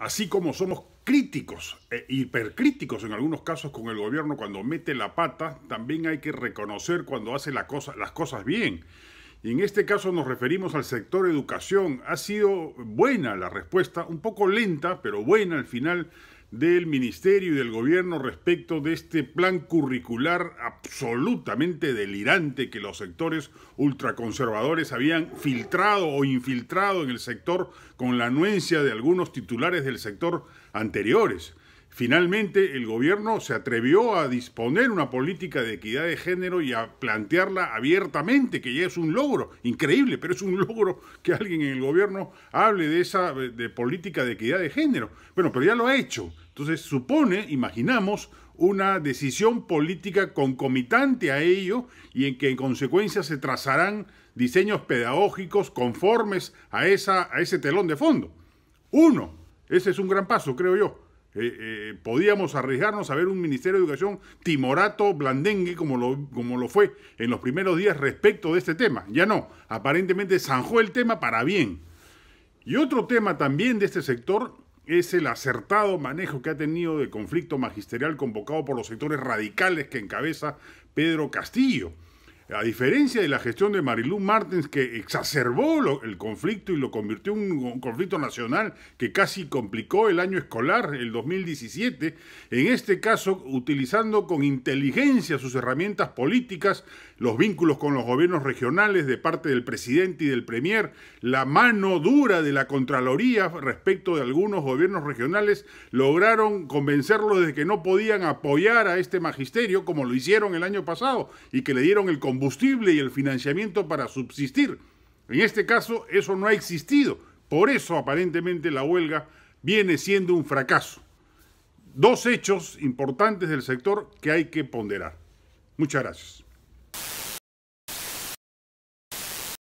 así como somos críticos, e hipercríticos en algunos casos con el gobierno cuando mete la pata, también hay que reconocer cuando hace las cosas bien. Y en este caso nos referimos al sector educación. Ha sido buena la respuesta, un poco lenta, pero buena al final del Ministerio y del Gobierno respecto de este plan curricular absolutamente delirante que los sectores ultraconservadores habían filtrado o infiltrado en el sector con la anuencia de algunos titulares del sector anteriores. Finalmente, el gobierno se atrevió a disponer una política de equidad de género y a plantearla abiertamente, que ya es un logro, increíble, pero es un logro que alguien en el gobierno hable de esa política de equidad de género. Bueno, pero ya lo ha hecho. Entonces, supone, imaginamos, una decisión política concomitante a ello y en que en consecuencia se trazarán diseños pedagógicos conformes a, esa, a ese telón de fondo. Uno, ese es un gran paso, creo yo. Eh, eh, podíamos arriesgarnos a ver un Ministerio de Educación timorato, blandengue, como lo, como lo fue en los primeros días respecto de este tema. Ya no, aparentemente zanjó el tema para bien. Y otro tema también de este sector es el acertado manejo que ha tenido de conflicto magisterial convocado por los sectores radicales que encabeza Pedro Castillo. A diferencia de la gestión de Marilú Martens, que exacerbó el conflicto y lo convirtió en un, conflicto nacional que casi complicó el año escolar, el 2017, en este caso utilizando con inteligencia sus herramientas políticas, los vínculos con los gobiernos regionales de parte del presidente y del premier, la mano dura de la Contraloría respecto de algunos gobiernos regionales, lograron convencerlos de que no podían apoyar a este magisterio como lo hicieron el año pasado y que le dieron el combustible combustible y el financiamiento para subsistir. En este caso, eso no ha existido. Por eso, aparentemente, la huelga viene siendo un fracaso. Dos hechos importantes del sector que hay que ponderar. Muchas gracias.